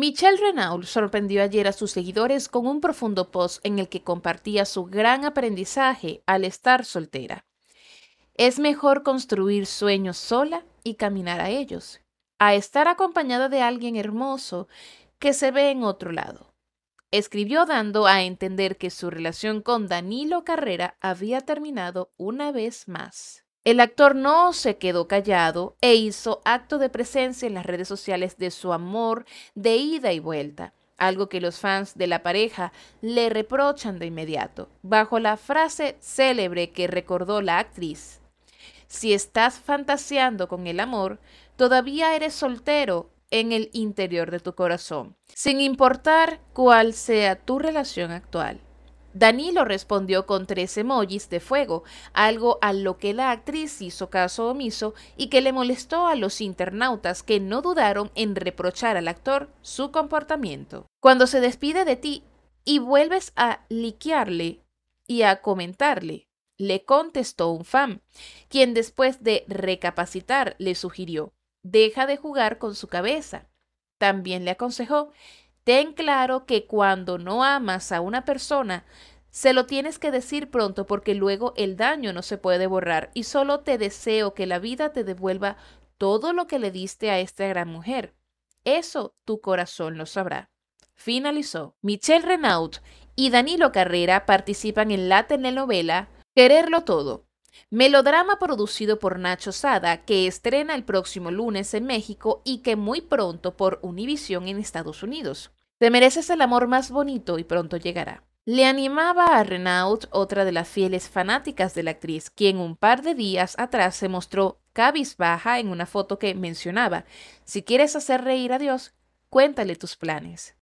Michelle Renault sorprendió ayer a sus seguidores con un profundo post en el que compartía su gran aprendizaje al estar soltera. Es mejor construir sueños sola y caminar a ellos, a estar acompañada de alguien hermoso que se ve en otro lado. Escribió dando a entender que su relación con Danilo Carrera había terminado una vez más. El actor no se quedó callado e hizo acto de presencia en las redes sociales de su amor de ida y vuelta, algo que los fans de la pareja le reprochan de inmediato, bajo la frase célebre que recordó la actriz. Si estás fantaseando con el amor, todavía eres soltero en el interior de tu corazón, sin importar cuál sea tu relación actual. Danilo respondió con tres emojis de fuego, algo a lo que la actriz hizo caso omiso y que le molestó a los internautas que no dudaron en reprochar al actor su comportamiento. Cuando se despide de ti y vuelves a liquearle y a comentarle, le contestó un fan, quien después de recapacitar le sugirió, deja de jugar con su cabeza. También le aconsejó Ten claro que cuando no amas a una persona, se lo tienes que decir pronto porque luego el daño no se puede borrar y solo te deseo que la vida te devuelva todo lo que le diste a esta gran mujer. Eso tu corazón lo sabrá. Finalizó. Michelle Renaud y Danilo Carrera participan en la telenovela Quererlo Todo, Melodrama producido por Nacho Sada que estrena el próximo lunes en México y que muy pronto por Univision en Estados Unidos. Te mereces el amor más bonito y pronto llegará. Le animaba a Renault otra de las fieles fanáticas de la actriz, quien un par de días atrás se mostró cabizbaja en una foto que mencionaba, si quieres hacer reír a Dios, cuéntale tus planes.